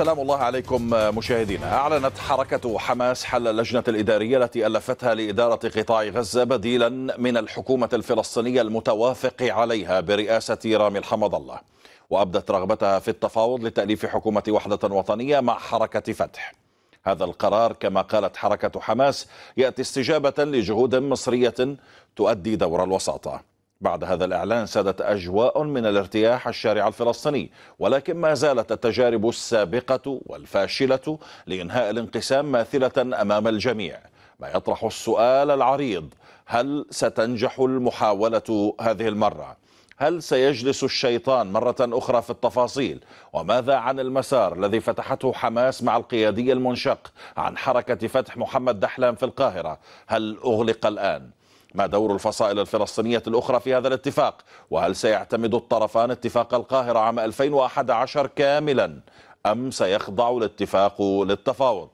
سلام الله عليكم آه، مشاهدينا أعلنت حركة حماس حل اللجنة الإدارية التي ألفتها لإدارة قطاع غزة بديلا من الحكومة الفلسطينية المتوافق عليها برئاسة رامي الحمد الله وأبدت رغبتها في التفاوض لتأليف حكومة وحدة وطنية مع حركة فتح هذا القرار كما قالت حركة حماس يأتي استجابة لجهود مصرية تؤدي دور الوساطة بعد هذا الإعلان سادت أجواء من الارتياح الشارع الفلسطيني ولكن ما زالت التجارب السابقة والفاشلة لإنهاء الانقسام ماثلة أمام الجميع ما يطرح السؤال العريض هل ستنجح المحاولة هذه المرة؟ هل سيجلس الشيطان مرة أخرى في التفاصيل؟ وماذا عن المسار الذي فتحته حماس مع القيادي المنشق عن حركة فتح محمد دحلان في القاهرة؟ هل أغلق الآن؟ ما دور الفصائل الفلسطينية الأخرى في هذا الاتفاق وهل سيعتمد الطرفان اتفاق القاهرة عام 2011 كاملا أم سيخضع الاتفاق للتفاوض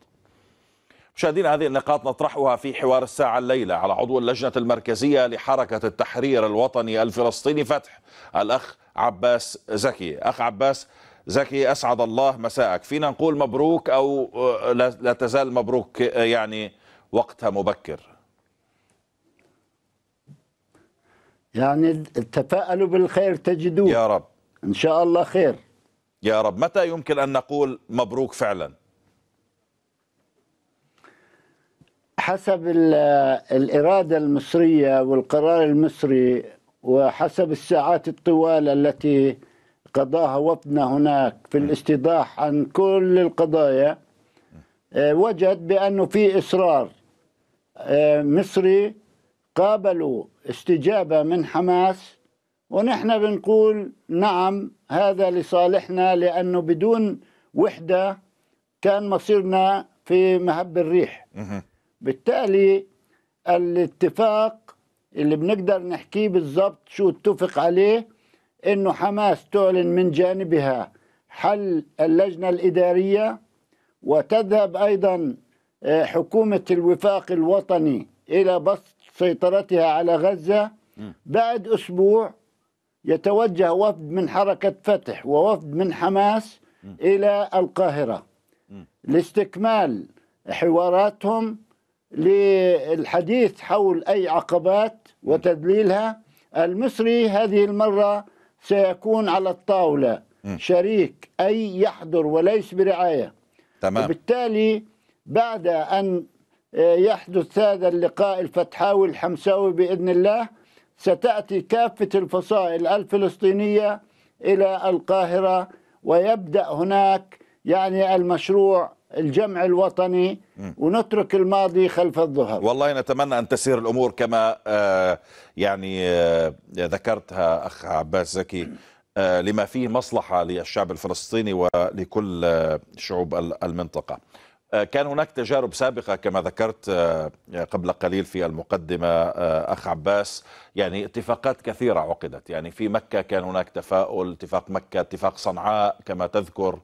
مشاهدينا هذه النقاط نطرحها في حوار الساعة الليلة على عضو اللجنة المركزية لحركة التحرير الوطني الفلسطيني فتح الأخ عباس زكي أخ عباس زكي أسعد الله مساءك فينا نقول مبروك أو آه، لا تزال مبروك آه، يعني وقتها مبكر يعني تفاءلوا بالخير تجدوه يا رب إن شاء الله خير يا رب متى يمكن أن نقول مبروك فعلا حسب الإرادة المصرية والقرار المصري وحسب الساعات الطوال التي قضاها وفدنا هناك في الاستيضاح عن كل القضايا آه، وجد بأنه في إصرار آه، مصري قابلوا استجابة من حماس ونحن بنقول نعم هذا لصالحنا لأنه بدون وحدة كان مصيرنا في مهب الريح بالتالي الاتفاق اللي بنقدر نحكيه بالضبط شو اتفق عليه انه حماس تعلن من جانبها حل اللجنه الاداريه وتذهب ايضا آه، حكومه الوفاق الوطني الى بسط سيطرتها على غزة بعد أسبوع يتوجه وفد من حركة فتح ووفد من حماس إلى القاهرة لاستكمال حواراتهم للحديث حول أي عقبات وتذليلها المصري هذه المرة سيكون على الطاولة شريك أي يحضر وليس برعاية تمام. وبالتالي بعد أن يحدث هذا اللقاء الفتحاوي الحمساوي بإذن الله ستأتي كافة الفصائل الفلسطينية إلى القاهرة ويبدأ هناك يعني المشروع الجمع الوطني ونترك الماضي خلف الظهر والله نتمنى أن تسير الأمور كما آه، يعني آه، ذكرتها أخ عباس زكي آه، لما فيه مصلحة للشعب الفلسطيني ولكل شعوب المنطقة آه، كان هناك تجارب سابقه كما ذكرت آه، يعني قبل قليل في المقدمه آه، اخ عباس يعني اتفاقات كثيره عقدت يعني في مكه كان هناك تفاؤل اتفاق مكه اتفاق صنعاء كما تذكر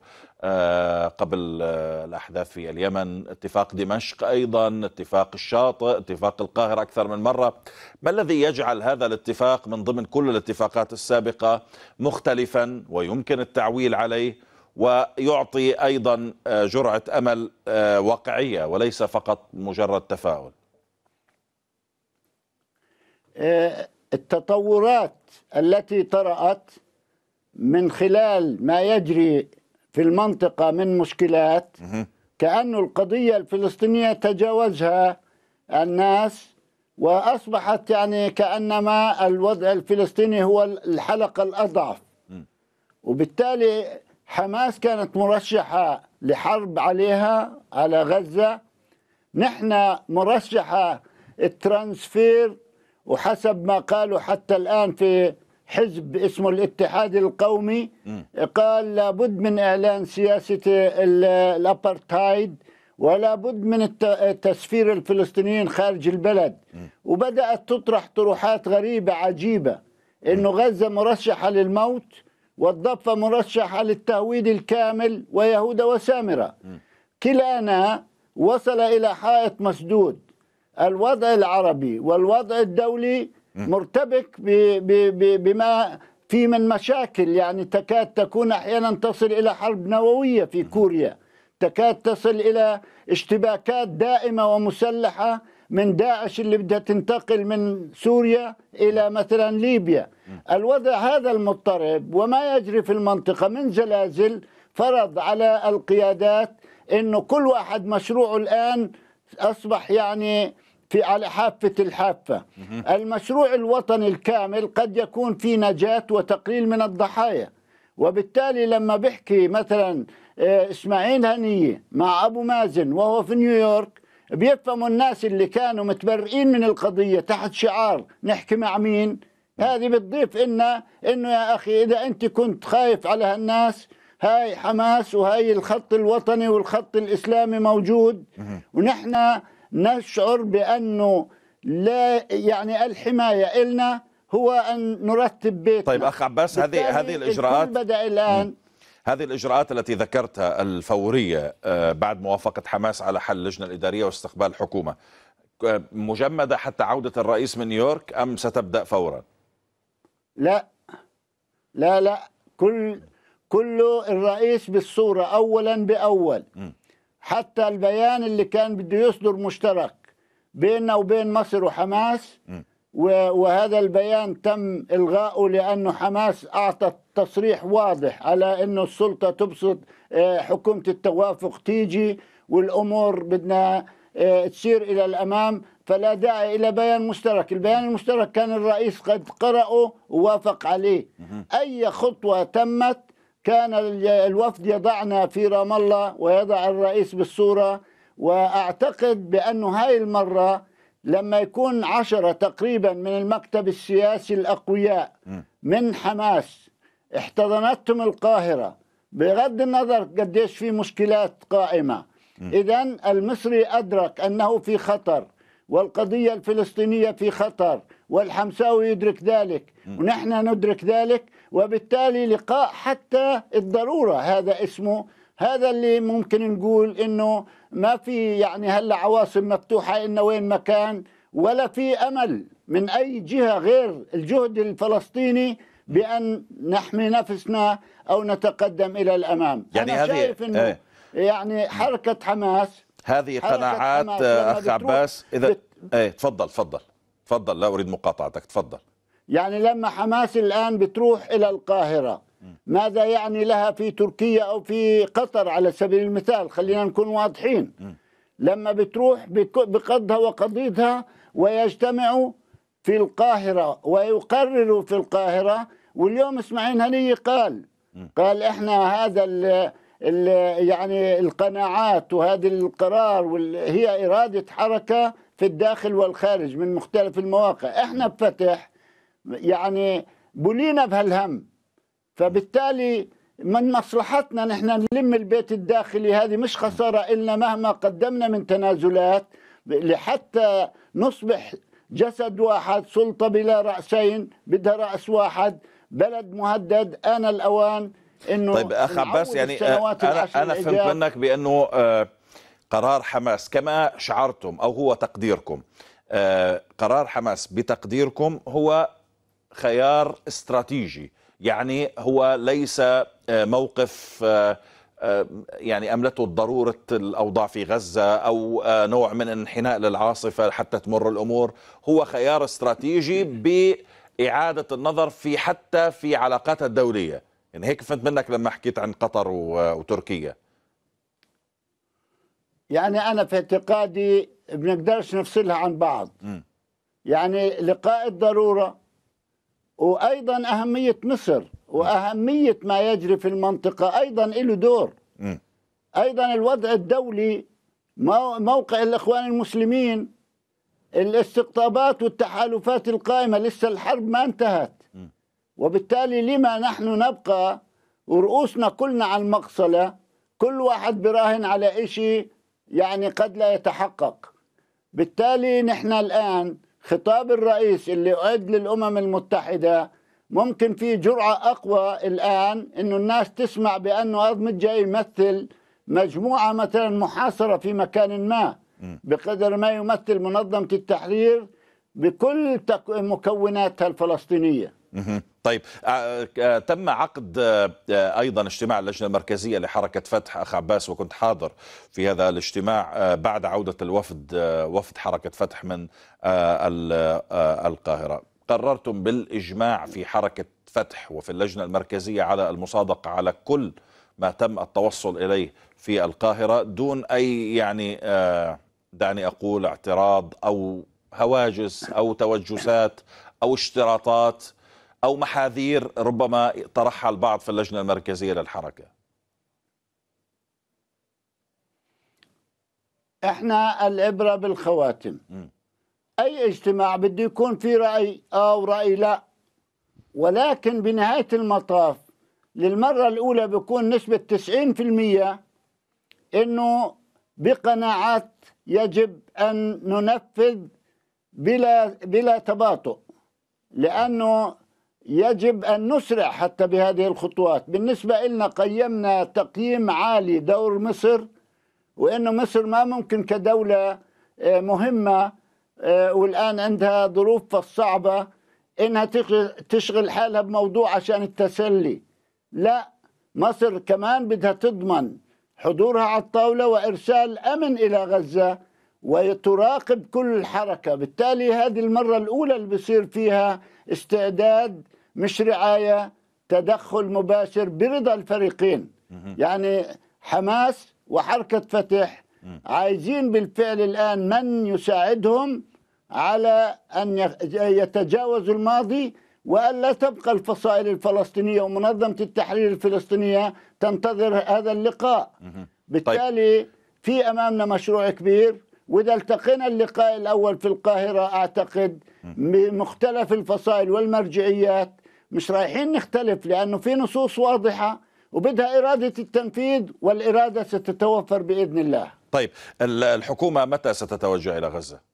قبل الاحداث في اليمن اتفاق دمشق ايضا اتفاق الشاطئ اتفاق القاهره اكثر من مره ما الذي يجعل هذا الاتفاق من ضمن كل الاتفاقات السابقه مختلفا ويمكن التعويل عليه ويعطي ايضا آه، جرعه امل آه، واقعيه وليس فقط مجرد تفاؤل. آه، التطورات التي طرات من خلال ما يجري في المنطقه من مشكلات كأن القضيه الفلسطينيه تجاوزها الناس واصبحت يعني كانما الوضع الفلسطيني هو الحلقه الاضعف وبالتالي حماس كانت مرشحة لحرب عليها على غزة نحن مرشحة الترانسفير وحسب ما قالوا حتى الآن في حزب اسمه الاتحاد القومي قال لابد من إعلان سياسة الأبرتايد ولا بد من تسفير الفلسطينيين خارج البلد وبدأت تطرح طروحات غريبة عجيبة إنه غزة مرشحة للموت والضفة مرشحة للتهويد الكامل ويهودا وسامرة كلانا وصل إلى حائط مسدود الوضع العربي والوضع الدولي مرتبك بما في من مشاكل يعني تكاد تكون أحيانا تصل إلى حرب نووية في كوريا تكاد تصل إلى اشتباكات دائمة ومسلحة من داعش اللي بدها تنتقل من سوريا إلى مثلا ليبيا الوضع هذا المضطرب وما يجري في المنطقة من زلازل فرض على القيادات أنه كل واحد مشروعه الآن أصبح يعني في على حافة الحافة المشروع الوطني الكامل قد يكون في نجاة وتقليل من الضحايا وبالتالي لما بحكي مثلا آه، إسماعيل هنية مع أبو مازن وهو في نيويورك بيفهموا الناس اللي كانوا متبرئين من القضية تحت شعار نحكي مع مين هذه بتضيف إن إنه يا أخي إذا أنت كنت خايف على هالناس هاي حماس وهاي الخط الوطني والخط الإسلامي موجود ونحن نشعر بأنه لا يعني الحماية إلنا هو أن نرتب بيتنا طيب أخ عباس هذه هذه الإجراءات بدأ الآن هذه الإجراءات التي ذكرتها الفورية آه، بعد موافقة حماس على حل اللجنة الإدارية واستقبال الحكومة آه، مجمدة حتى عودة الرئيس من نيويورك أم ستبدأ فورا لا لا لا كل كله الرئيس بالصورة أولا بأول حتى البيان اللي كان بده يصدر مشترك بيننا وبين مصر وحماس وهذا البيان تم الغائه لأنه حماس أعطت تصريح واضح على انه السلطه تبسط آه، حكومه التوافق تيجي والامور بدنا آه، تسير الى الامام فلا داعي الى بيان مشترك، البيان المشترك كان الرئيس قد قرأه ووافق عليه. اي خطوه تمت كان الوفد يضعنا في رام الله ويضع الرئيس بالصوره واعتقد بانه هاي المره لما يكون عشرة تقريبا من المكتب السياسي الأقوياء من حماس احتضنتم القاهرة بغض النظر قديش في مشكلات قائمة إذا المصري أدرك أنه في خطر والقضية الفلسطينية في خطر والحمساوي يدرك ذلك ونحن ندرك ذلك وبالتالي لقاء حتى الضرورة هذا اسمه هذا اللي ممكن نقول انه ما في يعني هلا عواصم مفتوحه انه وين مكان ولا في امل من اي جهه غير الجهد الفلسطيني بأن نحمي نفسنا أو نتقدم إلى الأمام يعني أنا هذه شايف أنه ايه يعني حركة حماس هذه حركة قناعات آه، أخ عباس إذا ايه تفضل تفضل تفضل لا أريد مقاطعتك تفضل يعني لما حماس الآن بتروح إلى القاهرة ماذا يعني لها في تركيا أو في قطر على سبيل المثال خلينا نكون واضحين لما بتروح بقضها وقضيتها ويجتمعوا في القاهرة ويقرر في القاهرة واليوم اسماعيل هني قال قال احنا هذا ال الـ يعني القناعات وهذا القرار هي إرادة حركة في الداخل والخارج من مختلف المواقع احنا بفتح يعني بولينا بهالهم فبالتالي من مصلحتنا نحن نلم البيت الداخلي هذه مش خسارة إلنا مهما قدمنا من تنازلات لحتى نصبح جسد واحد سلطة بلا رأسين بدها رأس واحد بلد مهدد آن الأوان انه طيب اخ عباس يعني انا انا فهمت منك بانه آه، قرار حماس كما شعرتم او هو تقديركم آه، قرار حماس بتقديركم هو خيار استراتيجي يعني هو ليس آه، موقف آه، يعني املته ضروره الاوضاع في غزه او آه، نوع من انحناء للعاصفه حتى تمر الامور هو خيار استراتيجي باعاده النظر في حتى في علاقاتها الدوليه يعني هيك فهمت منك لما حكيت عن قطر آه، وتركيا يعني انا في اعتقادي بنقدرش نفصلها عن بعض م. يعني لقاء الضروره وايضا اهميه مصر واهميه ما يجري في المنطقه ايضا له دور ايضا الوضع الدولي موقع الاخوان المسلمين الاستقطابات والتحالفات القائمه لسه الحرب ما انتهت وبالتالي لما نحن نبقى ورؤوسنا كلنا على المقصله كل واحد براهن على شيء يعني قد لا يتحقق بالتالي نحن الان خطاب الرئيس اللي أعد للأمم المتحدة ممكن في جرعة أقوى الآن أنه الناس تسمع بأنه أضمت جاي يمثل مجموعة مثلا محاصرة في مكان ما بقدر ما يمثل منظمة التحرير بكل مكوناتها الفلسطينية طيب آه، آه، تم عقد آه، ايضا اجتماع اللجنه المركزيه لحركه فتح اخ عباس وكنت حاضر في هذا الاجتماع بعد عوده الوفد وفد حركه فتح من القاهره قررتم بالإجماع في حركة فتح وفي اللجنة المركزية على المصادقة على كل ما تم التوصل إليه في القاهرة دون أي يعني آه، دعني أقول اعتراض أو هواجس أو توجسات أو اشتراطات أو محاذير ربما طرحها البعض في اللجنة المركزية للحركة احنا العبره بالخواتم م. أي اجتماع بده يكون في رأي آه ورأي لا ولكن بنهاية المطاف للمرة الأولى بيكون نسبة 90% إنه بقناعات يجب أن ننفذ بلا بلا تباطؤ لأنه يجب أن نسرع حتى بهذه الخطوات بالنسبة لنا قيمنا تقييم عالي دور مصر وأنه مصر ما ممكن كدولة مهمة آه، والآن عندها ظروف صعبة إنها تشغل حالها بموضوع عشان التسلي لا مصر كمان بدها تضمن حضورها على الطاولة وإرسال أمن إلى غزة وتراقب كل حركة بالتالي هذه المرة الأولى اللي بصير فيها استعداد مش رعاية تدخل مباشر برضا الفريقين يعني حماس وحركة فتح عايزين بالفعل الآن من يساعدهم على أن يتجاوزوا الماضي وألا تبقى الفصائل الفلسطينية ومنظمة التحرير الفلسطينية تنتظر هذا اللقاء طيب. بالتالي في أمامنا مشروع كبير وإذا التقينا اللقاء الأول في القاهرة أعتقد بمختلف الفصائل والمرجعيات مش رايحين نختلف لأنه في نصوص واضحة وبدها إرادة التنفيذ والإرادة ستتوفر بإذن الله طيب الحكومة متى ستتوجه إلى غزة؟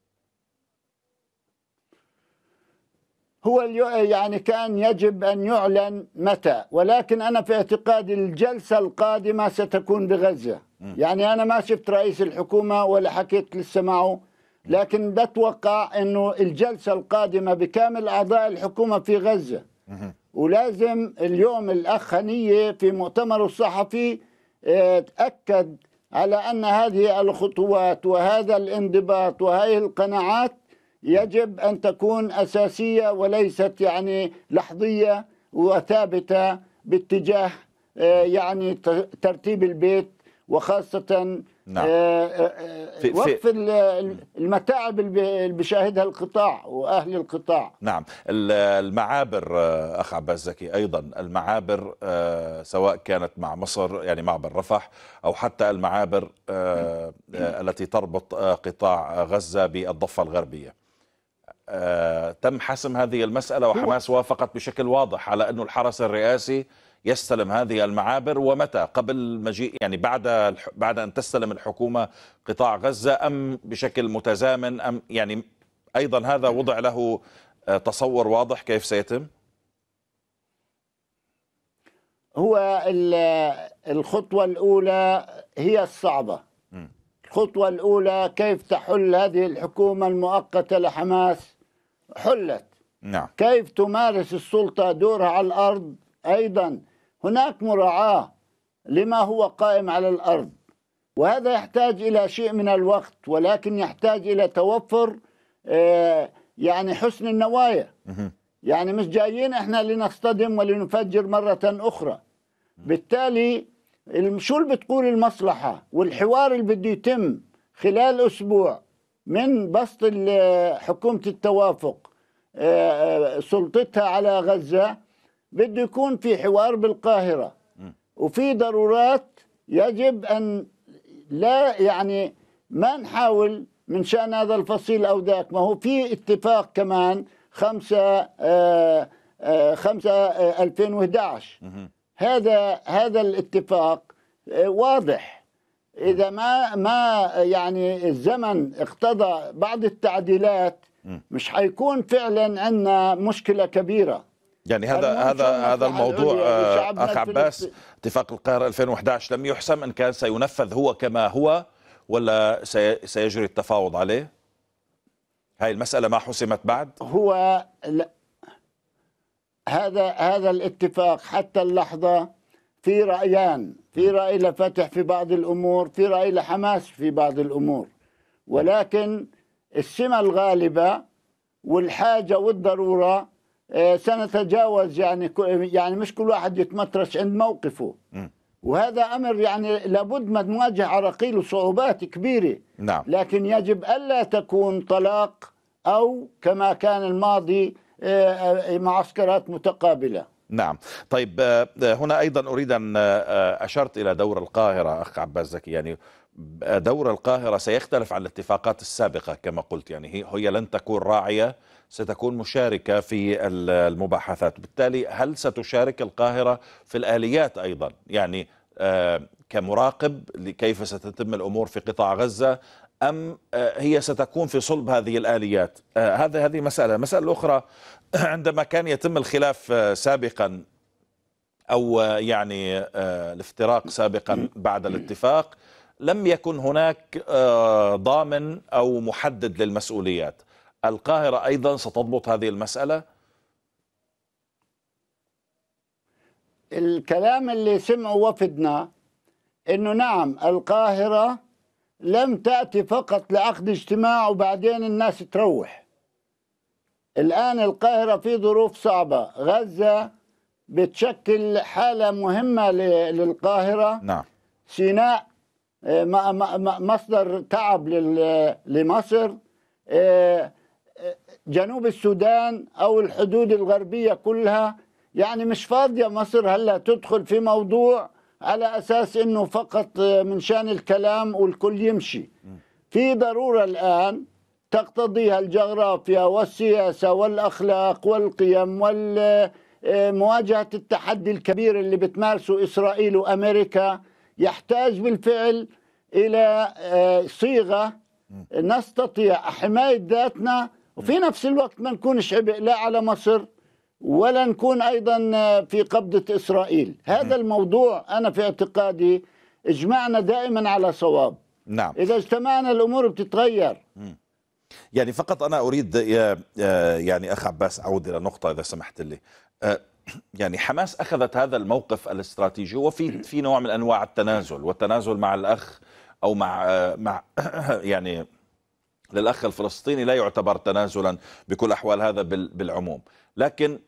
هو يعني كان يجب أن يعلن متى ولكن أنا في اعتقادي الجلسة القادمة ستكون بغزة يعني أنا ما شفت رئيس الحكومة ولا حكيت لسه معه لكن بتوقع أنه الجلسة القادمة بكامل أعضاء الحكومة في غزة ولازم اليوم الأخ هنية في مؤتمره الصحفي آه، أكد على أن هذه الخطوات وهذا الانضباط وهذه القناعات يجب أن تكون أساسية وليست يعني لحظية وثابتة باتجاه آه، يعني ترتيب البيت وخاصة آه، نعم. آه، وقف في المتاعب اللي بيشاهدها القطاع واهل القطاع نعم المعابر اخ عباس زكي ايضا المعابر سواء كانت مع مصر يعني معبر رفح او حتى المعابر التي تربط قطاع غزه بالضفه الغربيه آه، تم حسم هذه المسألة وحماس وافقت بشكل واضح على أنه الحرس الرئاسي يستلم هذه المعابر ومتى قبل مجيء يعني بعد بعد ان تستلم الحكومه قطاع غزه ام بشكل متزامن ام يعني ايضا هذا وضع له آه، تصور واضح كيف سيتم؟ هو الخطوه الاولى هي الصعبه. الخطوه الاولى كيف تحل هذه الحكومه المؤقته لحماس حلت نعم كيف تمارس السلطة دورها على الأرض أيضا هناك مراعاة لما هو قائم على الأرض وهذا يحتاج إلى شيء من الوقت ولكن يحتاج إلى توفر آه، يعني حسن النوايا يعني مش جايين احنا لنصطدم ولنفجر مرة أخرى بالتالي شو اللي بتقول المصلحة والحوار اللي بده يتم خلال أسبوع من بسط حكومة التوافق آه، آه، سلطتها على غزة بده يكون في حوار بالقاهرة وفي ضرورات يجب أن لا يعني ما نحاول من شأن هذا الفصيل أو ذاك ما هو في اتفاق كمان خمسة آه، خمسة 2011 هذا هذا الاتفاق واضح اذا ما ما يعني الزمن اقتضى بعض التعديلات مش حيكون فعلا عندنا مشكله كبيره يعني هذا هذا هذا الموضوع آه، اخ عباس اتفاق القاهره 2011 لم يحسم ان كان سينفذ هو كما هو ولا سيجري التفاوض عليه؟ هاي المساله ما حسمت بعد؟ هو لا هذا هذا الاتفاق حتى اللحظه في رأيان في رأي لفتح في بعض الأمور في رأي لحماس في بعض الأمور ولكن السمة الغالبة والحاجة والضرورة آه، سنتجاوز يعني يعني مش كل واحد يتمترس عند موقفه وهذا امر يعني لابد ما نواجه عراقيل وصعوبات كبيره نعم. لكن يجب الا تكون طلاق او كما كان الماضي آه، آه، معسكرات متقابله نعم طيب آه، آه، هنا أيضا أريد أن آه، أشرت إلى دور القاهرة أخ عباس زكي يعني دور القاهرة سيختلف عن الاتفاقات السابقة كما قلت يعني هي لن تكون راعية ستكون مشاركة في المباحثات بالتالي هل ستشارك القاهرة في الآليات أيضا يعني كمراقب لكيف ستتم الأمور في قطاع غزة أم هي ستكون في صلب هذه الآليات هذا هذه مسألة مسألة أخرى عندما كان يتم الخلاف آه، سابقا أو آه، يعني آه، الافتراق سابقا بعد الاتفاق لم يكن هناك ضامن أو محدد للمسؤوليات القاهرة أيضا ستضبط هذه المسألة الكلام اللي سمعه وفدنا انه نعم القاهرة لم تأتي فقط لعقد اجتماع وبعدين الناس تروح الآن القاهرة في ظروف صعبة غزة بتشكل حالة مهمة للقاهرة نعم سيناء آه، مصدر تعب لمصر آه، آه، جنوب السودان أو الحدود الغربية كلها يعني مش فاضية مصر هلا تدخل في موضوع على أساس أنه فقط من شان الكلام والكل يمشي في ضرورة الآن تقتضيها الجغرافيا والسياسة والأخلاق والقيم ومواجهة آه، التحدي الكبير اللي بتمارسه إسرائيل وأمريكا يحتاج بالفعل إلى آه، صيغة نستطيع حماية ذاتنا وفي نفس الوقت ما نكونش عبء لا على مصر ولا نكون أيضا آه، في قبضة إسرائيل هذا الموضوع أنا في اعتقادي اجمعنا دائما على صواب نعم. إذا اجتمعنا الأمور بتتغير يعني فقط أنا أريد يعني أخ عباس أعود إلى نقطة إذا سمحت لي أه، يعني حماس أخذت هذا الموقف الاستراتيجي وفي في نوع من أنواع التنازل والتنازل مع الأخ أو مع أه، مع يعني للأخ الفلسطيني لا يعتبر تنازلا بكل أحوال هذا بالعموم لكن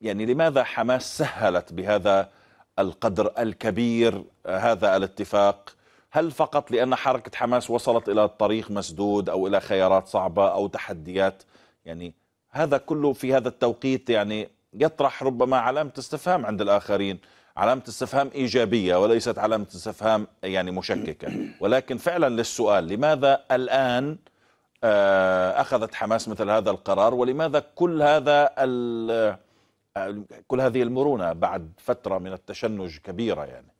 يعني لماذا حماس سهلت بهذا القدر الكبير هذا الاتفاق هل فقط لأن حركة حماس وصلت إلى طريق مسدود أو إلى خيارات صعبة أو تحديات يعني هذا كله في هذا التوقيت يعني يطرح ربما علامة استفهام عند الآخرين علامة استفهام إيجابية وليست علامة استفهام يعني مشككة ولكن فعلا للسؤال لماذا الآن آه، أخذت حماس مثل هذا القرار ولماذا كل هذا آه، كل هذه المرونة بعد فترة من التشنج كبيرة يعني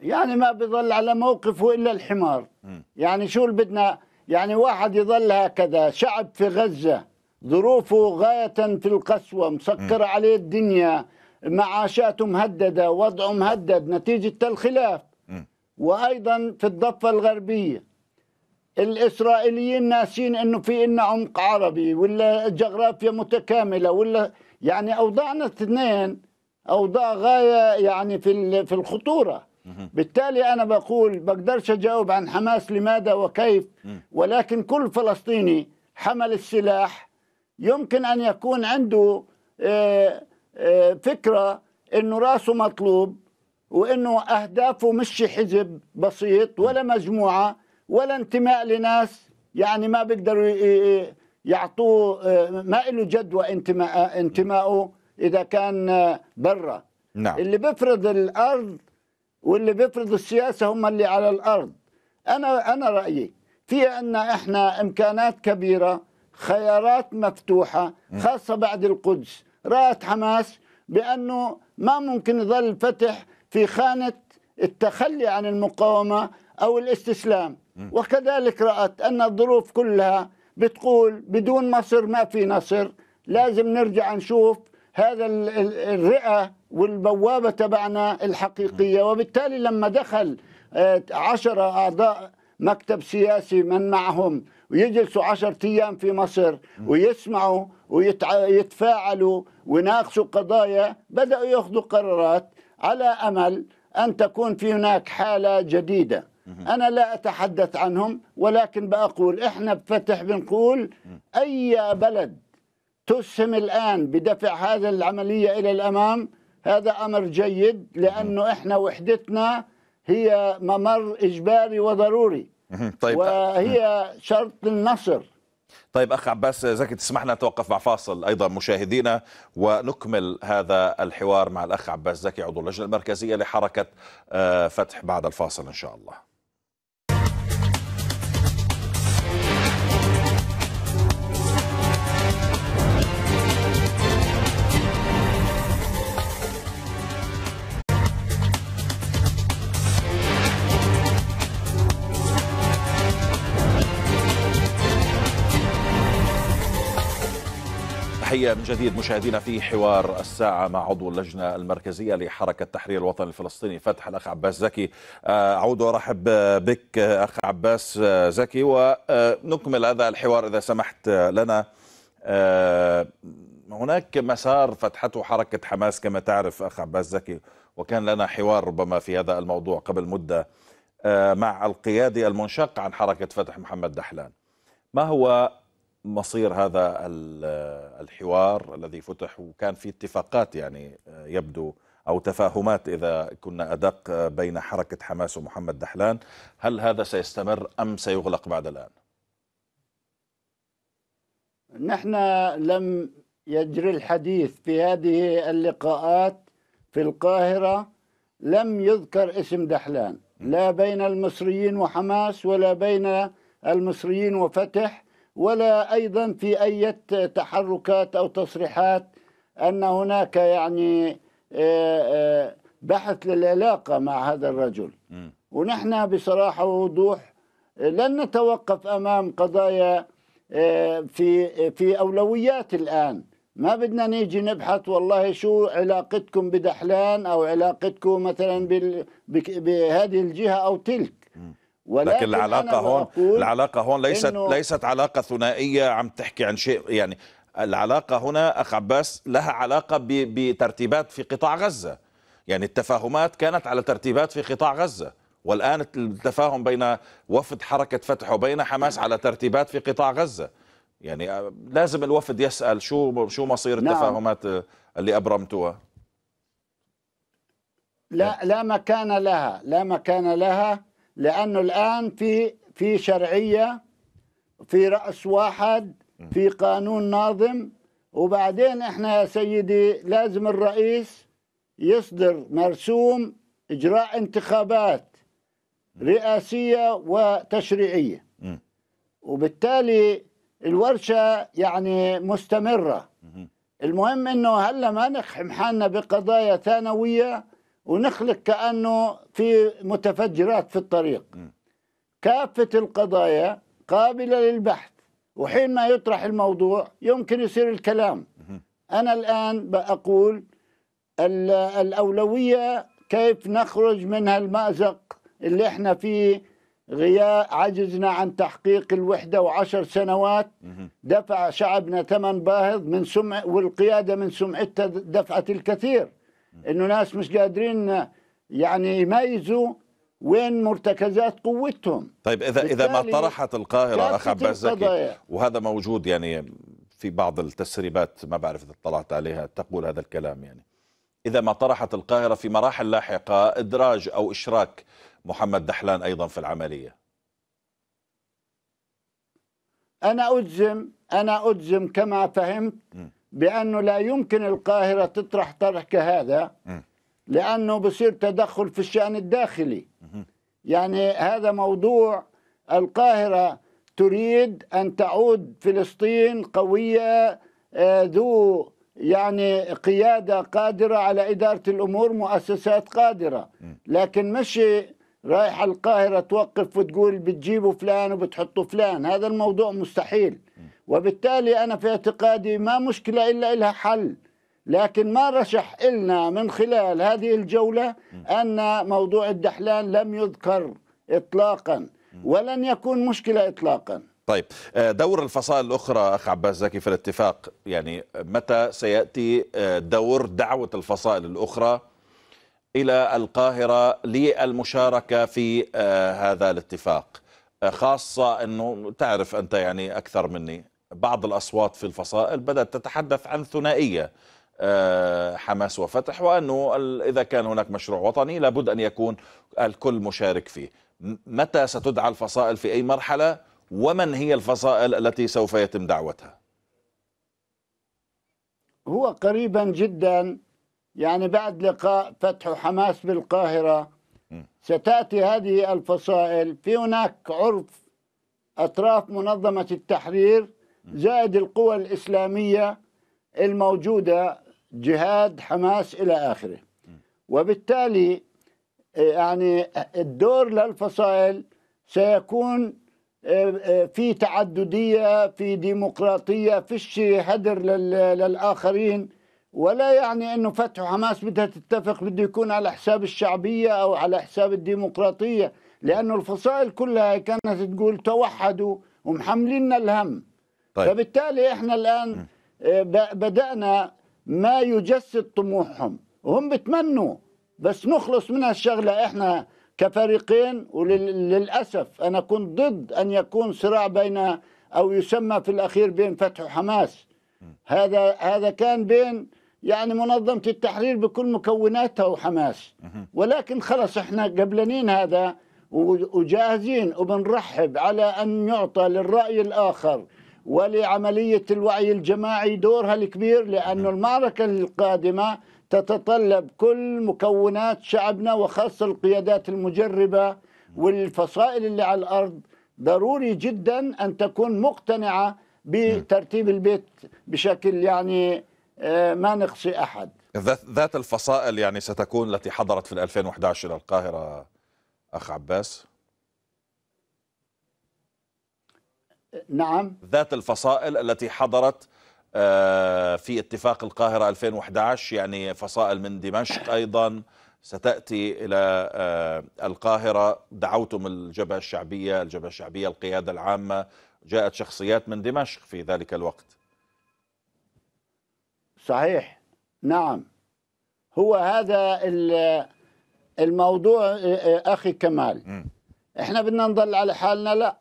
يعني ما بيظل على موقفه الا الحمار م. يعني شو اللي بدنا يعني واحد يظل هكذا شعب في غزه ظروفه غايه في القسوه مسكره عليه الدنيا معاشاته مهدده وضعه مهدد نتيجه الخلاف م. وايضا في الضفه الغربيه الاسرائيليين ناسين انه في إن عمق عربي ولا جغرافيا متكامله ولا يعني اوضاعنا اثنين اوضاع غايه يعني في في الخطوره بالتالي أنا بقول بقدرش أجاوب عن حماس لماذا وكيف ولكن كل فلسطيني حمل السلاح يمكن أن يكون عنده آه، آه، فكرة أنه راسه مطلوب وأنه أهدافه مش حزب بسيط ولا مجموعة ولا انتماء لناس يعني ما بيقدروا يعطوه آه، ما له جدوى انتماء انتمائه اذا كان برا نعم. اللي بفرض الارض واللي بيفرض السياسه هم اللي على الارض انا انا رايي في ان احنا امكانات كبيره خيارات مفتوحه خاصه بعد القدس رات حماس بانه ما ممكن يظل الفتح في خانه التخلي عن المقاومه او الاستسلام وكذلك رات ان الظروف كلها بتقول بدون مصر ما في نصر لازم نرجع نشوف هذا الرئة والبوابة تبعنا الحقيقية وبالتالي لما دخل آه، عشرة أعضاء مكتب سياسي من معهم ويجلسوا عشرة أيام في مصر ويسمعوا ويتفاعلوا ويناقشوا قضايا بدأوا يأخذوا قرارات على أمل أن تكون في هناك حالة جديدة أنا لا أتحدث عنهم ولكن بأقول إحنا بفتح بنقول أي بلد تسهم الآن بدفع هذا العملية إلى الأمام هذا أمر جيد لأنه إحنا وحدتنا هي ممر إجباري وضروري طيب وهي شرط النصر طيب أخ عباس زكي تسمح لنا نتوقف مع فاصل أيضا مشاهدينا ونكمل هذا الحوار مع الأخ عباس زكي عضو اللجنة المركزية لحركة آه، فتح بعد الفاصل إن شاء الله تحية من جديد مشاهدينا في حوار الساعة مع عضو اللجنة المركزية لحركة تحرير الوطن الفلسطيني فتح الأخ عباس زكي أعود آه، وأرحب بك أخ عباس آه، زكي ونكمل هذا الحوار إذا سمحت آه، لنا هناك مسار فتحته حركة حماس كما تعرف أخ عباس زكي وكان لنا حوار ربما في هذا الموضوع قبل مدة مع القيادي المنشق عن حركة فتح محمد دحلان ما هو مصير هذا الحوار الذي فتح وكان في اتفاقات يعني آه، يبدو أو تفاهمات إذا كنا أدق آه، بين حركة حماس ومحمد دحلان هل هذا سيستمر أم سيغلق بعد الآن؟ نحن لم يجري الحديث في هذه اللقاءات في القاهرة لم يذكر اسم دحلان لا بين المصريين وحماس ولا بين المصريين وفتح ولا أيضا في أي تحركات أو تصريحات أن هناك يعني آه، آه، بحث للعلاقة مع هذا الرجل ونحن بصراحة ووضوح لن نتوقف أمام قضايا آه، في في أولويات الآن ما بدنا نيجي نبحث والله شو علاقتكم بدحلان أو علاقتكم مثلا بهذه الجهة أو تلك ولكن لكن العلاقة هون العلاقة هون ليست ليست علاقة ثنائية عم تحكي عن شيء يعني العلاقة هنا أخ عباس لها علاقة بترتيبات في قطاع غزة يعني التفاهمات كانت على ترتيبات في قطاع غزة والآن التفاهم بين وفد حركة فتح وبين حماس على ترتيبات في قطاع غزة يعني آه، لازم الوفد يسأل شو شو مصير نعم. التفاهمات آه، اللي أبرمتوها لا لا مكان لها لا مكان لها لأنه الآن في في شرعية في رأس واحد في قانون ناظم وبعدين احنا يا سيدي لازم الرئيس يصدر مرسوم إجراء انتخابات رئاسية وتشريعية وبالتالي الورشة يعني مستمرة المهم انه هلا ما نقحم حالنا بقضايا ثانويه ونخلق كأنه في متفجرات في الطريق كافة القضايا قابلة للبحث وحين ما يطرح الموضوع يمكن يصير الكلام أنا الآن بقول الأولوية كيف نخرج من هالمأزق اللي احنا فيه غياء عجزنا عن تحقيق الوحدة وعشر سنوات دفع شعبنا ثمن باهظ من سمع والقيادة من سمعتها دفعت الكثير انه ناس مش قادرين يعني يميزوا وين مرتكزات قوتهم طيب اذا اذا ما طرحت القاهره اخ عباس زكي وهذا موجود يعني في بعض التسريبات ما بعرف اذا اطلعت عليها تقول هذا الكلام يعني اذا ما طرحت القاهره في مراحل لاحقه ادراج او اشراك محمد دحلان ايضا في العمليه انا اجزم انا اجزم كما فهمت م. بأنه لا يمكن القاهرة تطرح طرح كهذا لأنه بصير تدخل في الشأن الداخلي يعني هذا موضوع القاهرة تريد أن تعود فلسطين قوية آه، ذو يعني قيادة قادرة على إدارة الأمور مؤسسات قادرة لكن مش رايحة القاهرة توقف وتقول بتجيبوا فلان وبتحطوا فلان هذا الموضوع مستحيل وبالتالي أنا في اعتقادي ما مشكلة إلا لها حل لكن ما رشح إلنا من خلال هذه الجولة أن موضوع الدحلان لم يذكر إطلاقا ولن يكون مشكلة إطلاقا طيب آه، دور الفصائل الأخرى أخ عباس زكي في الاتفاق يعني متى سيأتي آه، دور دعوة الفصائل الأخرى إلى القاهرة للمشاركة في آه، هذا الاتفاق خاصة أنه تعرف أنت يعني أكثر مني بعض الأصوات في الفصائل بدأت تتحدث عن ثنائية آه، حماس وفتح وأنه إذا كان هناك مشروع وطني لابد أن يكون الكل مشارك فيه متى ستدعى الفصائل في أي مرحلة ومن هي الفصائل التي سوف يتم دعوتها هو قريبا جدا يعني بعد لقاء فتح حماس بالقاهرة ستأتي هذه الفصائل في هناك عرف أطراف منظمة التحرير زائد القوى الإسلامية الموجودة جهاد حماس إلى آخره وبالتالي آه، يعني الدور للفصائل سيكون آه، آه، في تعددية في ديمقراطية فيش هدر للآخرين ولا يعني أنه فتح حماس بدها تتفق بده يكون على حساب الشعبية أو على حساب الديمقراطية لأنه الفصائل كلها كانت تقول توحدوا ومحملين الهم طيب. فبالتالي احنا الان آه، بدانا ما يجسد طموحهم وهم بتمنوا بس نخلص من الشغله احنا كفريقين وللاسف انا كنت ضد ان يكون صراع بين او يسمى في الاخير بين فتح وحماس هذا هذا كان بين يعني منظمه التحرير بكل مكوناتها وحماس ولكن خلص احنا قبلانين هذا وجاهزين وبنرحب على ان يعطى للراي الاخر ولعملية الوعي الجماعي دورها الكبير لأن نعم. المعركة القادمة تتطلب كل مكونات شعبنا وخاصة القيادات المجربة والفصائل اللي على الأرض ضروري جدا أن تكون مقتنعة نعم. بترتيب البيت بشكل يعني آه، ما نقصي أحد ذات الفصائل يعني ستكون التي حضرت في 2011 إلى القاهرة أخ عباس نعم ذات الفصائل التي حضرت آه، في اتفاق القاهرة 2011 يعني فصائل من دمشق أيضا ستأتي إلى آه، القاهرة دعوتم الجبهة الشعبية الجبهة الشعبية القيادة العامة جاءت شخصيات من دمشق في ذلك الوقت صحيح نعم هو هذا الموضوع آه، أخي كمال م. احنا بدنا نضل على حالنا لا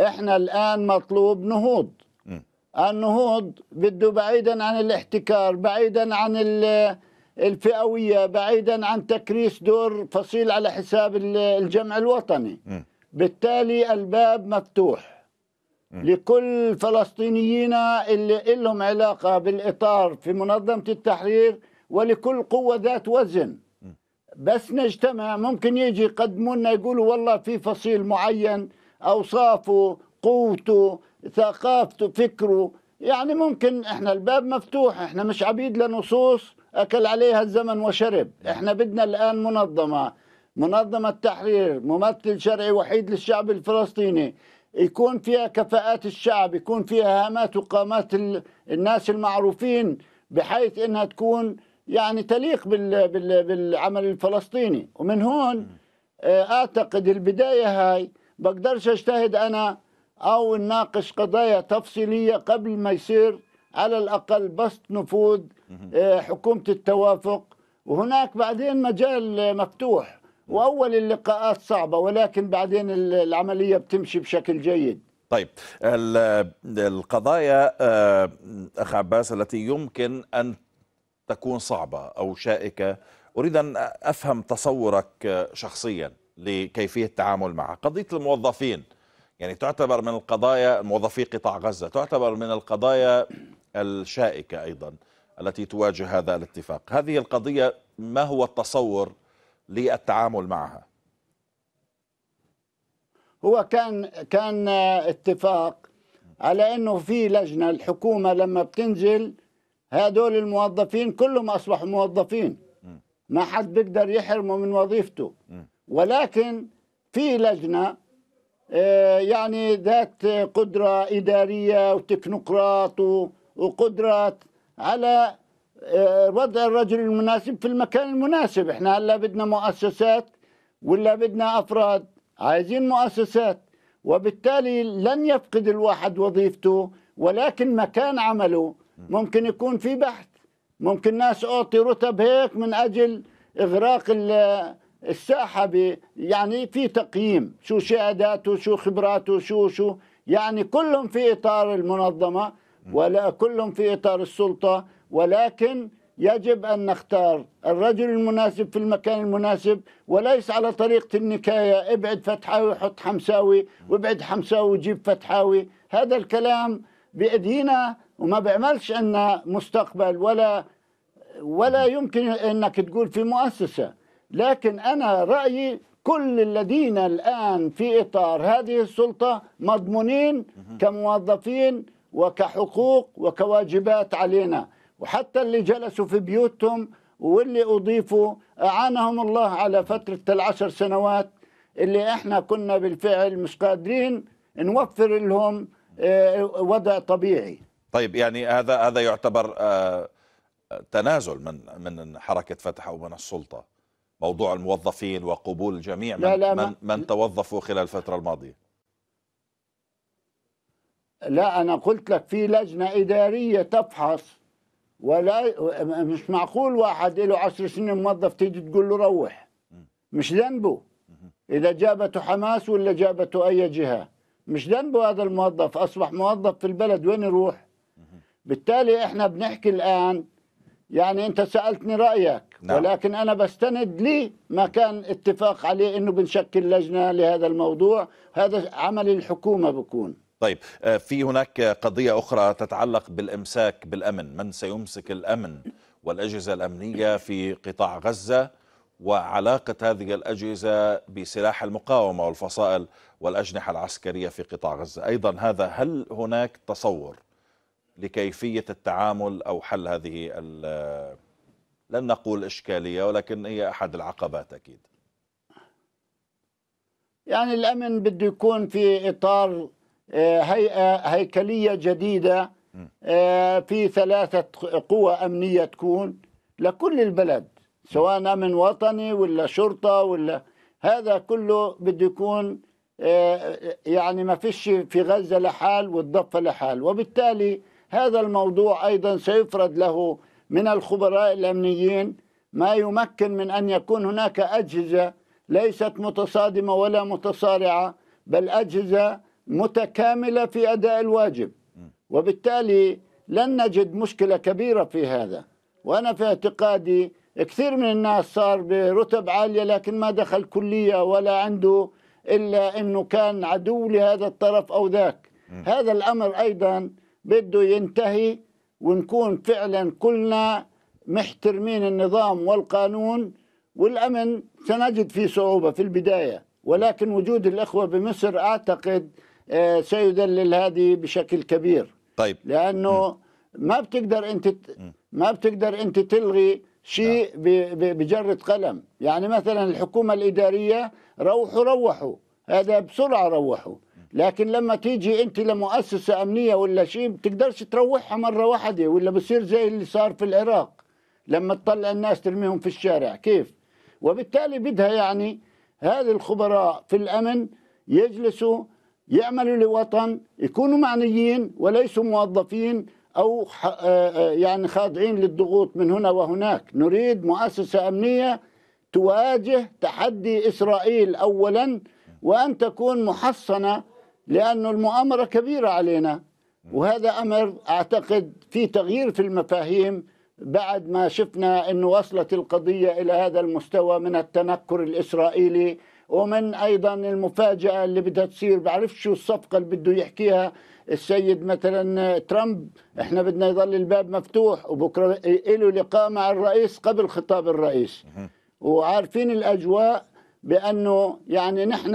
احنا الان مطلوب نهوض النهوض بده بعيدا عن الاحتكار بعيدا عن الفئويه بعيدا عن تكريس دور فصيل على حساب الجمع الوطني بالتالي الباب مفتوح لكل فلسطينيين اللي لهم علاقه بالاطار في منظمه التحرير ولكل قوه ذات وزن بس نجتمع ممكن يجي يقدموا لنا يقولوا والله في فصيل معين أوصافه قوته ثقافته فكره يعني ممكن احنا الباب مفتوح احنا مش عبيد لنصوص أكل عليها الزمن وشرب احنا بدنا الآن منظمة منظمة تحرير ممثل شرعي وحيد للشعب الفلسطيني يكون فيها كفاءات الشعب يكون فيها هامات وقامات الناس المعروفين بحيث انها تكون يعني تليق بالعمل الفلسطيني ومن هون آه، اعتقد البدايه هاي بقدرش اجتهد انا او نناقش قضايا تفصيليه قبل ما يصير على الاقل بسط نفوذ آه، حكومه التوافق وهناك بعدين مجال مفتوح واول اللقاءات صعبه ولكن بعدين العمليه بتمشي بشكل جيد طيب القضايا آه، اخ عباس التي يمكن ان تكون صعبه او شائكه اريد ان افهم تصورك شخصيا لكيفية التعامل معها قضية الموظفين يعني تعتبر من القضايا موظفي قطاع غزة تعتبر من القضايا الشائكة أيضا التي تواجه هذا الاتفاق هذه القضية ما هو التصور للتعامل معها هو كان كان اتفاق على انه في لجنه الحكومه لما بتنزل هذول الموظفين كلهم اصبحوا موظفين ما حد بيقدر يحرمه من وظيفته ولكن في لجنه آه، يعني ذات قدره اداريه وتكنوقراط وقدرات على آه، وضع الرجل المناسب في المكان المناسب احنا هلا بدنا مؤسسات ولا بدنا افراد عايزين مؤسسات وبالتالي لن يفقد الواحد وظيفته ولكن مكان عمله ممكن يكون في بحث ممكن ناس اعطي رتب هيك من اجل اغراق الساحة يعني في تقييم شو شهاداته شو خبراته شو شو يعني كلهم في إطار المنظمة ولا كلهم في إطار السلطة ولكن يجب أن نختار الرجل المناسب في المكان المناسب وليس على طريقة النكاية ابعد فتحاوي وحط حمساوي وابعد حمساوي وجيب فتحاوي هذا الكلام بأدينا وما بيعملش عنا مستقبل ولا ولا يمكن أنك تقول في مؤسسة لكن أنا رأيي كل الذين الآن في إطار هذه السلطة مضمونين كموظفين وكحقوق وكواجبات علينا وحتى اللي جلسوا في بيوتهم واللي أضيفوا أعانهم الله على فترة العشر سنوات اللي احنا كنا بالفعل مش قادرين نوفر لهم آه، وضع طبيعي طيب يعني هذا هذا يعتبر آه، تنازل من من حركه فتح او من السلطه موضوع الموظفين وقبول الجميع من, لا لا من, من توظفوا خلال الفترة الماضية لا أنا قلت لك في لجنة إدارية تفحص ولا مش معقول واحد له عشر سنين موظف تيجي تقول له روح مش ذنبه إذا جابته حماس ولا جابته أي جهة مش ذنبه هذا الموظف أصبح موظف في البلد وين يروح بالتالي إحنا بنحكي الآن يعني أنت سألتني رأيك نعم. ولكن أنا بستند لي ما كان اتفاق عليه أنه بنشكل لجنة لهذا الموضوع هذا عمل الحكومة بكون طيب آه، في هناك قضية أخرى تتعلق بالإمساك بالأمن من سيمسك الأمن والأجهزة الأمنية في قطاع غزة وعلاقة هذه الأجهزة بسلاح المقاومة والفصائل والأجنحة العسكرية في قطاع غزة أيضا هذا هل هناك تصور لكيفية التعامل أو حل هذه لن نقول إشكالية ولكن هي أحد العقبات أكيد يعني الأمن بده يكون في إطار آه، هيئة هيكلية جديدة آه، في ثلاثة قوى أمنية تكون لكل البلد سواء أمن وطني ولا شرطة ولا هذا كله بده يكون آه، يعني ما فيش في غزة لحال والضفة لحال وبالتالي هذا الموضوع أيضا سيفرد له من الخبراء الأمنيين ما يمكن من أن يكون هناك أجهزة ليست متصادمة ولا متصارعة بل أجهزة متكاملة في أداء الواجب وبالتالي لن نجد مشكلة كبيرة في هذا وأنا في اعتقادي كثير من الناس صار برتب عالية لكن ما دخل كلية ولا عنده إلا أنه كان عدو لهذا الطرف أو ذاك هذا الأمر أيضا بده ينتهي ونكون فعلا كلنا محترمين النظام والقانون والأمن سنجد فيه صعوبة في البداية ولكن وجود الأخوة بمصر أعتقد آه، سيذلل هذه بشكل كبير طيب لأنه ما بتقدر أنت ما بتقدر أنت تلغي شيء نعم. بجرة قلم يعني مثلا الحكومة الإدارية روحوا روحوا هذا بسرعة روحوا لكن لما تيجي انت لمؤسسه امنيه ولا شيء بتقدرش تروحها مره واحده ولا بصير زي اللي صار في العراق لما تطلع الناس ترميهم في الشارع كيف وبالتالي بدها يعني هذه الخبراء في الامن يجلسوا يعملوا لوطن يكونوا معنيين وليسوا موظفين او آه، آه، يعني خاضعين للضغوط من هنا وهناك نريد مؤسسه امنيه تواجه تحدي اسرائيل اولا وان تكون محصنه لأنه المؤامرة كبيرة علينا وهذا أمر أعتقد في تغيير في المفاهيم بعد ما شفنا أنه وصلت القضية إلى هذا المستوى من التنكر الإسرائيلي ومن أيضا المفاجأة اللي بدها تصير بعرفش شو الصفقة اللي بده يحكيها السيد مثلا ترامب احنا بدنا يظل الباب مفتوح وبكرة له لقاء مع الرئيس قبل خطاب الرئيس وعارفين الأجواء بأنه يعني نحن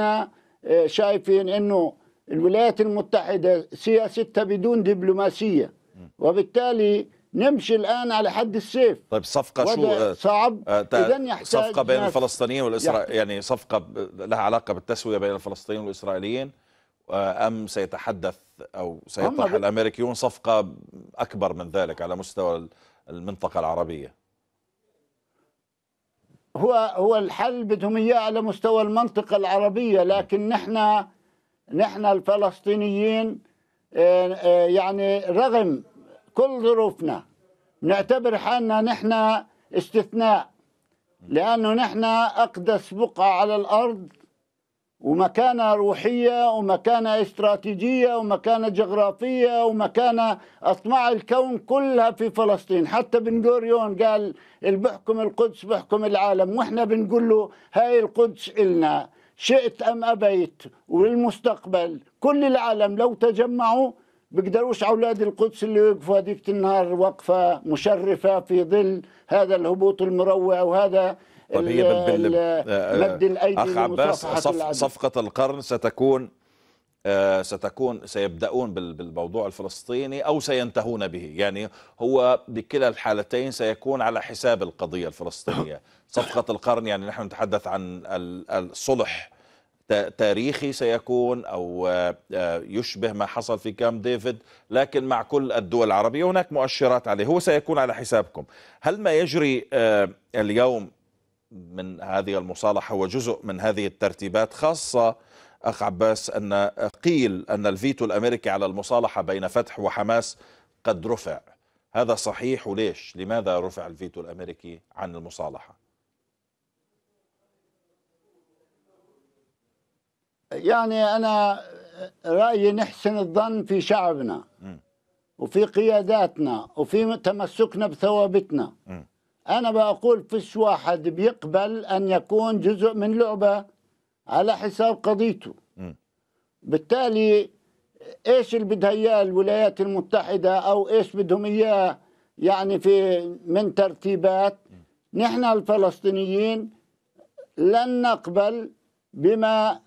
آه، شايفين أنه الولايات المتحدة سياستها بدون دبلوماسية وبالتالي نمشي الآن على حد السيف طيب صفقة شو آه، صعب آه إذا يحتاج صفقة بين الفلسطينيين والإسرائيليين يعني صفقة لها علاقة بالتسوية بين الفلسطينيين والإسرائيليين آه، أم سيتحدث أو سيطرح الأمريكيون صفقة أكبر من ذلك على مستوى المنطقة العربية هو هو الحل بدهم اياه على مستوى المنطقه العربيه لكن نحن نحن الفلسطينيين آه، آه، يعني رغم كل ظروفنا نعتبر حالنا نحن استثناء لأنه نحن أقدس بقعة على الأرض ومكانة روحية ومكانة استراتيجية ومكانة جغرافية ومكانة أطماع الكون كلها في فلسطين حتى بن غوريون قال اللي بحكم القدس بحكم العالم وإحنا بنقول له هاي القدس إلنا شئت أم أبيت والمستقبل كل العالم لو تجمعوا بيقدروش أولاد القدس اللي يوقفوا هذيك النهار وقفة مشرفة في ظل هذا الهبوط المروع وهذا طيب هي آه، مد الأيدي آه، أخ عباس صف... صفقة القرن ستكون آه، ستكون سيبدأون بالموضوع الفلسطيني أو سينتهون به يعني هو بكلا الحالتين سيكون على حساب القضية الفلسطينية صفقة القرن يعني نحن نتحدث عن الصلح تاريخي سيكون أو آه، آه، يشبه ما حصل في كام ديفيد لكن مع كل الدول العربية هناك مؤشرات عليه هو سيكون على حسابكم هل ما يجري اليوم من هذه المصالحة هو جزء من هذه الترتيبات خاصة أخ عباس أن قيل أن الفيتو الأمريكي على المصالحة بين فتح وحماس قد رفع هذا صحيح وليش لماذا رفع الفيتو الأمريكي عن المصالحة يعني أنا رأيي نحسن الظن في شعبنا وفي قياداتنا وفي تمسكنا بثوابتنا أنا بقول فيش واحد بيقبل أن يكون جزء من لعبة على حساب قضيته بالتالي ايش اللي بدها اياه الولايات المتحده او ايش بدهم اياه يعني في من ترتيبات نحن الفلسطينيين لن نقبل بما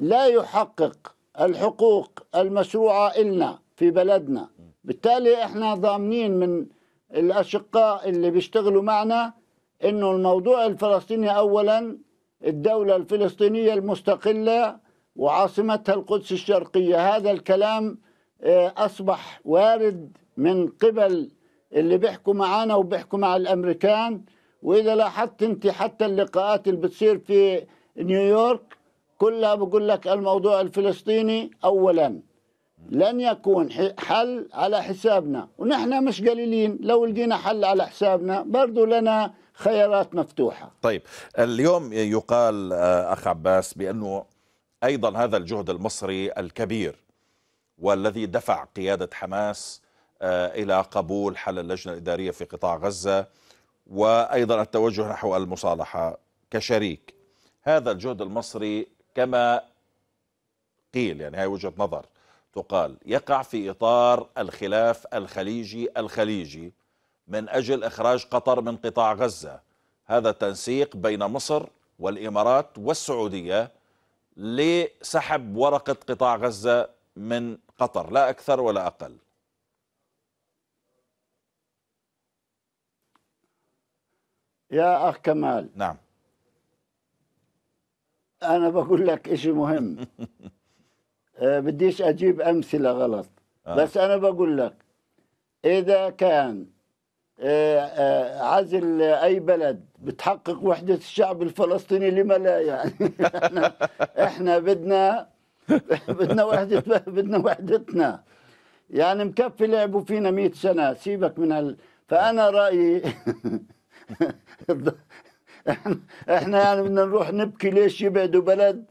لا يحقق الحقوق المشروعه النا في بلدنا بالتالي احنا ضامنين من الاشقاء اللي بيشتغلوا معنا انه الموضوع الفلسطيني اولا الدولة الفلسطينية المستقلة وعاصمتها القدس الشرقية هذا الكلام آه، أصبح وارد من قبل اللي بيحكوا معانا وبيحكوا مع الأمريكان وإذا لاحظت أنت حتى اللقاءات اللي بتصير في نيويورك كلها بقول لك الموضوع الفلسطيني أولا لن يكون حل على حسابنا ونحن مش قليلين لو لقينا حل على حسابنا برضو لنا خيارات مفتوحة طيب اليوم يقال آه، أخ عباس بأنه أيضا هذا الجهد المصري الكبير والذي دفع قيادة حماس آه، إلى قبول حل اللجنة الإدارية في قطاع غزة وأيضا التوجه نحو المصالحة كشريك هذا الجهد المصري كما قيل يعني هاي وجهة نظر تقال يقع في إطار الخلاف الخليجي الخليجي من أجل إخراج قطر من قطاع غزة هذا التنسيق بين مصر والإمارات والسعودية لسحب ورقة قطاع غزة من قطر لا أكثر ولا أقل يا أخ كمال نعم أنا بقول لك إشي مهم أه بديش أجيب أمثلة غلط آه. بس أنا بقول لك إذا كان آه، آه، عزل اي بلد بتحقق وحده الشعب الفلسطيني لما لا يعني احنا, بدنا بدنا وحده بدنا وحدتنا يعني مكفي لعبوا فينا 100 سنه سيبك من هال فانا رايي احنا يعني بدنا نروح نبكي ليش يبعدوا بلد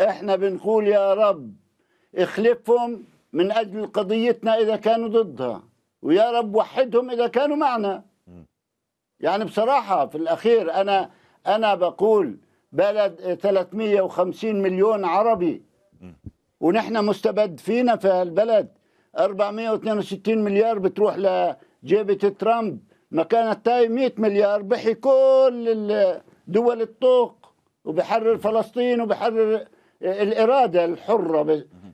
احنا بنقول يا رب اخلفهم من اجل قضيتنا اذا كانوا ضدها ويا رب وحدهم إذا كانوا معنا يعني بصراحة في الأخير أنا أنا بقول بلد 350 مليون عربي ونحن مستبد فينا في هالبلد 462 مليار بتروح لجيبة ترامب مكان التاي 100 مليار بحي كل دول الطوق وبحرر فلسطين وبحرر الإرادة الحرة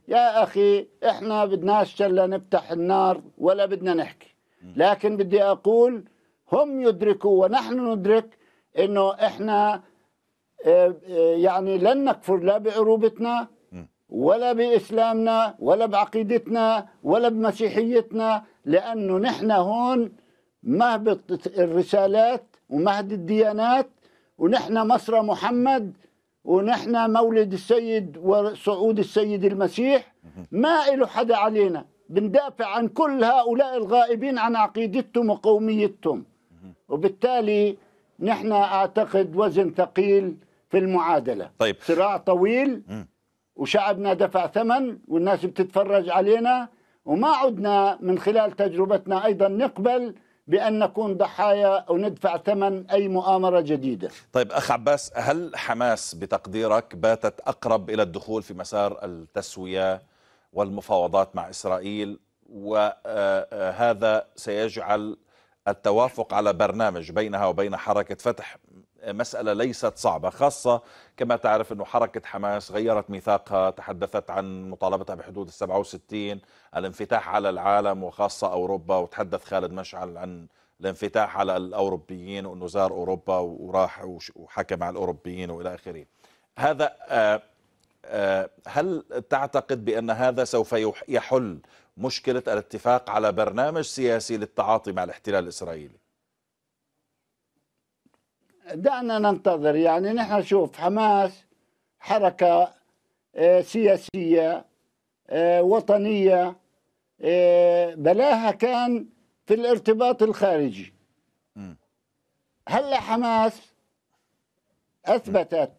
يا أخي إحنا بدناش شلة نفتح النار ولا بدنا نحكي لكن بدي أقول هم يدركوا ونحن ندرك أنه إحنا آه، آه، يعني لن نكفر لا بعروبتنا ولا بإسلامنا ولا بعقيدتنا ولا بمسيحيتنا لأنه نحن هون مهبط الرسالات ومهد الديانات ونحن مصر محمد ونحن مولد السيد وصعود السيد المسيح ما إله حدا علينا بندافع عن كل هؤلاء الغائبين عن عقيدتهم وقوميتهم وبالتالي نحن اعتقد وزن ثقيل في المعادله طيب صراع طويل وشعبنا دفع ثمن والناس بتتفرج علينا وما عدنا من خلال تجربتنا ايضا نقبل بأن نكون ضحايا أو ندفع ثمن أي مؤامرة جديدة طيب أخ عباس هل حماس بتقديرك باتت أقرب إلى الدخول في مسار التسوية والمفاوضات مع إسرائيل وهذا آه، آه، سيجعل التوافق على برنامج بينها وبين حركة فتح مسألة ليست صعبة خاصة كما تعرف أنه حركة حماس غيرت ميثاقها تحدثت عن مطالبتها بحدود السبعة وستين الانفتاح على العالم وخاصة أوروبا وتحدث خالد مشعل عن الانفتاح على الأوروبيين وأنه زار أوروبا وراح وحكى مع الأوروبيين وإلى آخره هذا آه، آه، هل تعتقد بأن هذا سوف يحل مشكلة الاتفاق على برنامج سياسي للتعاطي مع الاحتلال الإسرائيلي؟ دعنا ننتظر يعني نحن نشوف حماس حركة آه، سياسية آه، وطنية آه، بلاها كان في الارتباط الخارجي هلا حماس أثبتت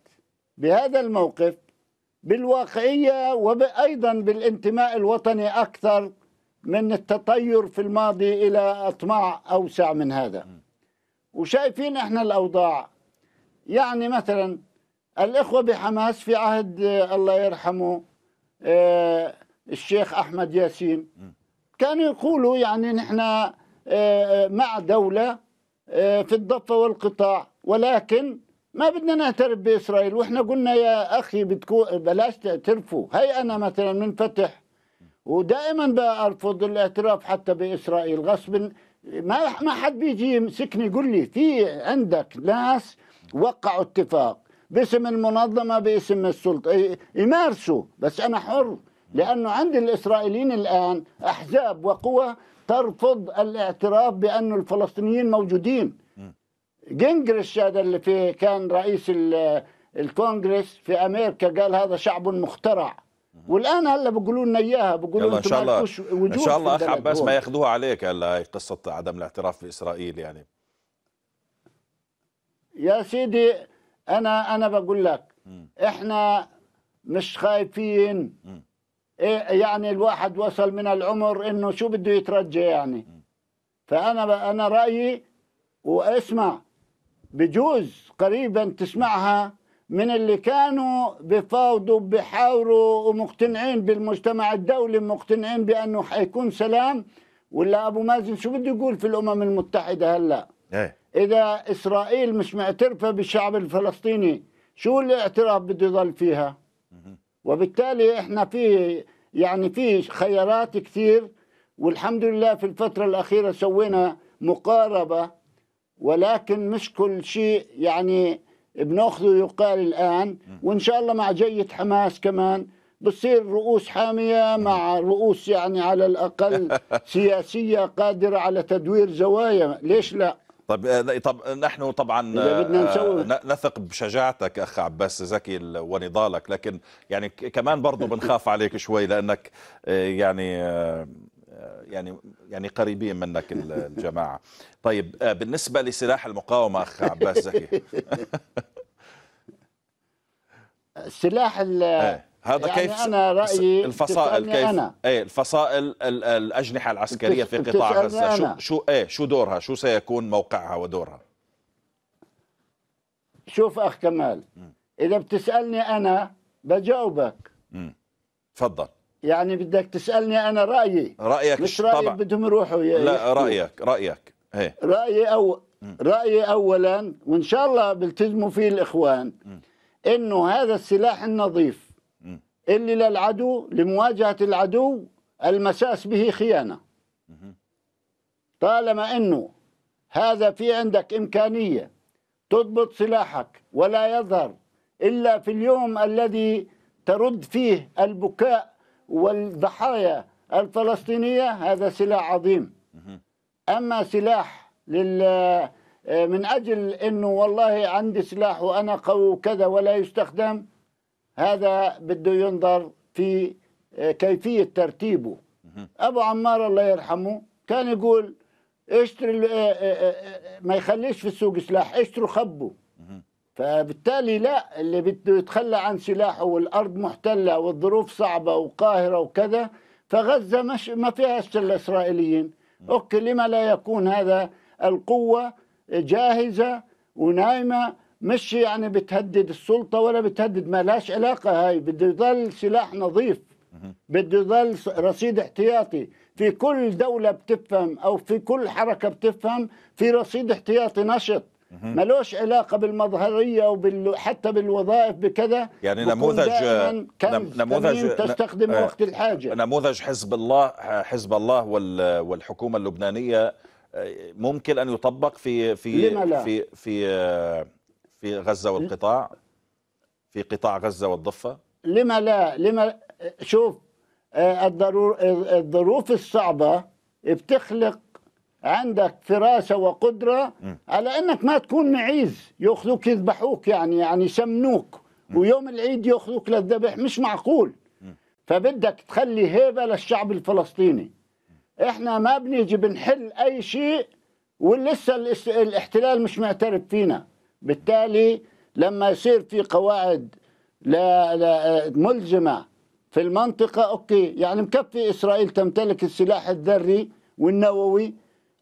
بهذا الموقف بالواقعية وأيضا بالانتماء الوطني أكثر من التطير في الماضي إلى أطماع أوسع من هذا وشايفين احنا الاوضاع يعني مثلا الاخوه بحماس في عهد آه، الله يرحمه آه، الشيخ احمد ياسين كانوا يقولوا يعني نحن آه، مع دوله في الضفه والقطاع ولكن ما بدنا نعترف باسرائيل واحنا قلنا يا اخي بتكون بلاش تعترفوا هي انا مثلا من فتح ودائما بارفض الاعتراف حتى باسرائيل غصب ما ما حد بيجي يمسكني يقول لي في عندك ناس وقعوا اتفاق باسم المنظمه باسم السلطه يمارسوا بس انا حر لانه عند الاسرائيليين الان احزاب وقوى ترفض الاعتراف بانه الفلسطينيين موجودين جينجريش هذا اللي في كان رئيس الكونغرس في امريكا قال هذا شعب مخترع والان هلا بيقولوا لنا اياها بيقولوا ان شاء الله ان شاء الله اخ عباس ما ياخذوها عليك هلا هي قصه عدم الاعتراف باسرائيل يعني يا سيدي انا انا بقول لك احنا مش خايفين إيه يعني الواحد وصل من العمر انه شو بده يترجى يعني فانا انا رايي واسمع بجوز قريبا تسمعها من اللي كانوا بفاوضوا بحاوروا ومقتنعين بالمجتمع الدولي مقتنعين بانه حيكون سلام ولا ابو مازن شو بده يقول في الامم المتحده هلا ايه اذا اسرائيل مش معترفه بالشعب الفلسطيني شو الاعتراف بده يضل فيها وبالتالي احنا في يعني في خيارات كثير والحمد لله في الفتره الاخيره سوينا مقاربه ولكن مش كل شيء يعني بناخذه يقال الآن وإن شاء الله مع جية حماس كمان بصير رؤوس حامية مع رؤوس يعني على الأقل سياسية قادرة على تدوير زوايا ليش لا طب آه، طب نحن طبعا آه، نثق بشجاعتك اخ عباس زكي ونضالك لكن يعني كمان برضه بنخاف عليك شوي لانك آه، يعني يعني يعني قريبين منك الجماعه طيب بالنسبه لسلاح المقاومه اخ عباس زكي السلاح إيه. هذا يعني كيف أنا رأيي الفصائل كيف أنا. ايه الفصائل الأجنحة العسكرية في قطاع غزة شو شو ايه شو دورها شو سيكون موقعها ودورها شوف أخ كمال م. إذا بتسألني أنا بجاوبك تفضل يعني بدك تسألني أنا رأيي رأيك مش رأيي طبع. بدهم يروحوا لا يحكي. رأيك رأيك ايه رأيي أو م. رأيي أولا وإن شاء الله بيلتزموا فيه الإخوان م. انه هذا السلاح النظيف اللي للعدو لمواجهه العدو المساس به خيانه طالما انه هذا في عندك امكانيه تضبط سلاحك ولا يظهر الا في اليوم الذي ترد فيه البكاء والضحايا الفلسطينيه هذا سلاح عظيم اما سلاح لل آه، من أجل أنه والله عندي سلاح وأنا قوي وكذا ولا يستخدم هذا بده ينظر في آه، كيفية ترتيبه أبو عمار الله يرحمه كان يقول اشتري آه، ما يخليش في السوق سلاح اشتروا خبوا فبالتالي لا اللي بده يتخلى عن سلاحه والارض محتله والظروف صعبه وقاهره وكذا فغزه مش ما فيهاش الاسرائيليين اوكي لما لا يكون هذا القوه جاهزه ونايمه مش يعني بتهدد السلطه ولا بتهدد ما لاش علاقه هاي بده يضل سلاح نظيف بده يضل رصيد احتياطي في كل دولة بتفهم أو في كل حركة بتفهم في رصيد احتياطي نشط ملوش علاقة بالمظهرية وبال حتى بالوظائف بكذا يعني نموذج نموذج تستخدمه آه، وقت الحاجة نموذج حزب الله حزب الله والحكومة اللبنانية ممكن ان يطبق في في في في في غزه والقطاع في قطاع غزه والضفه لما لا لما شوف الظروف الصعبه بتخلق عندك فراسه وقدره م. على انك ما تكون معيز ياخذوك يذبحوك يعني يعني يسمنوك م. ويوم العيد ياخذوك للذبح مش معقول م. فبدك تخلي هيبه للشعب الفلسطيني احنا ما بنيجي بنحل اي شيء ولسه الاحتلال مش معترف فينا بالتالي لما يصير في قواعد لا لا ملزمه في المنطقه اوكي يعني مكفي اسرائيل تمتلك السلاح الذري والنووي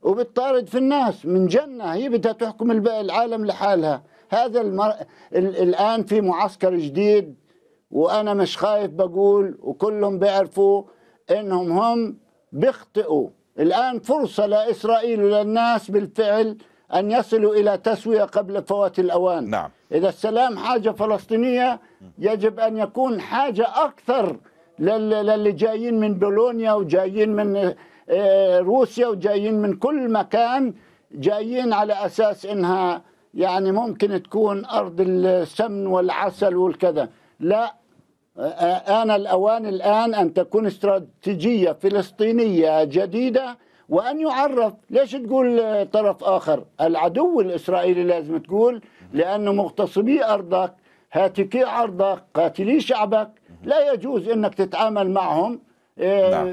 وبتطارد في الناس من جنة هي بدها تحكم العالم لحالها هذا المر... ال... الآن في معسكر جديد وأنا مش خايف بقول وكلهم بيعرفوا إنهم هم بيخطئوا الآن فرصة لإسرائيل وللناس بالفعل أن يصلوا إلى تسوية قبل فوات الأوان نعم. إذا السلام حاجة فلسطينية يجب أن يكون حاجة أكثر للي جايين من بولونيا وجايين من آه، روسيا وجايين من كل مكان جايين على أساس إنها يعني ممكن تكون أرض السمن والعسل والكذا لا آن الأوان الآن أن تكون استراتيجية فلسطينية جديدة وأن يعرف ليش تقول طرف آخر العدو الإسرائيلي لازم تقول لأنه مغتصبي أرضك هاتكي عرضك قاتلي شعبك لا يجوز أنك تتعامل معهم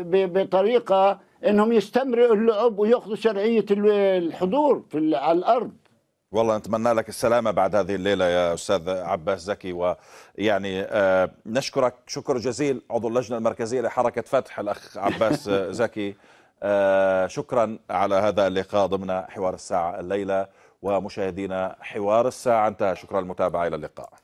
بطريقة أنهم يستمروا اللعب ويأخذوا شرعية الحضور في على الأرض والله نتمنى لك السلامة بعد هذه الليلة يا أستاذ عباس زكي ويعني آه، نشكرك شكر جزيل عضو اللجنة المركزية لحركة فتح الأخ عباس زكي آه، شكرا على هذا اللقاء ضمن حوار الساعة الليلة ومشاهدينا حوار الساعة انتهى شكرا المتابعة إلى اللقاء